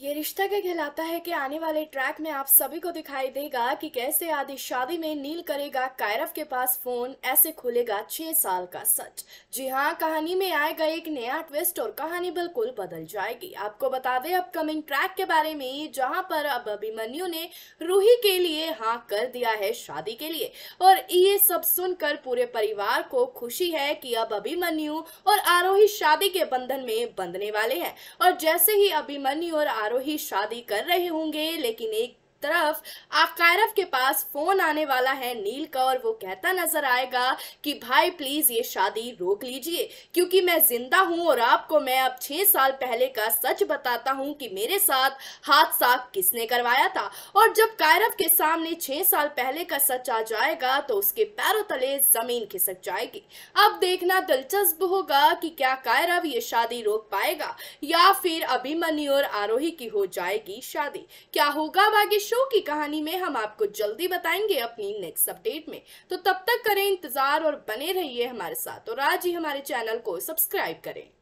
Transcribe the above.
ये रिश्ता क्या कहलाता है कि आने वाले ट्रैक में आप सभी को दिखाई देगा कि कैसे आदि शादी में नील करेगा कायरफ के पास फोन ऐसे खुलेगा छह साल का सच जी हाँ कहानी में आएगा एक नया ट्विस्ट और कहानी बिल्कुल बदल जाएगी आपको बता दें अपकमिंग ट्रैक के बारे में जहाँ पर अब अभिमन्यु ने रूही के लिए हाँ कर दिया है शादी के लिए और ये सब सुनकर पूरे परिवार को खुशी है की अब अभिमन्यु और आरोही शादी के बंधन में बंधने वाले है और जैसे ही अभिमन्यु और आरोही शादी कर रहे होंगे लेकिन एक तरफ आप कायरव के पास फोन आने वाला है नील का और वो कहता नजर आएगा कि भाई प्लीज ये शादी रोक लीजिए क्योंकि मैं जिंदा हूँ और आपको मैं अब छह साल पहले का सच बताता हूँ कि मेरे साथ हादसा किसने करवाया था और जब कायरव के सामने छह साल पहले का सच आ जाएगा तो उसके पैरों तले जमीन खिसक जाएगी अब देखना दिलचस्प होगा कि क्या कायरव ये शादी रोक पाएगा या फिर अभिमन्यु और आरोही की हो जाएगी शादी क्या होगा बाकी शो की कहानी में हम आपको जल्दी बताएंगे अपनी नेक्स्ट अपडेट में तो तब तक करें इंतजार और बने रहिए हमारे साथ और आज ही हमारे चैनल को सब्सक्राइब करें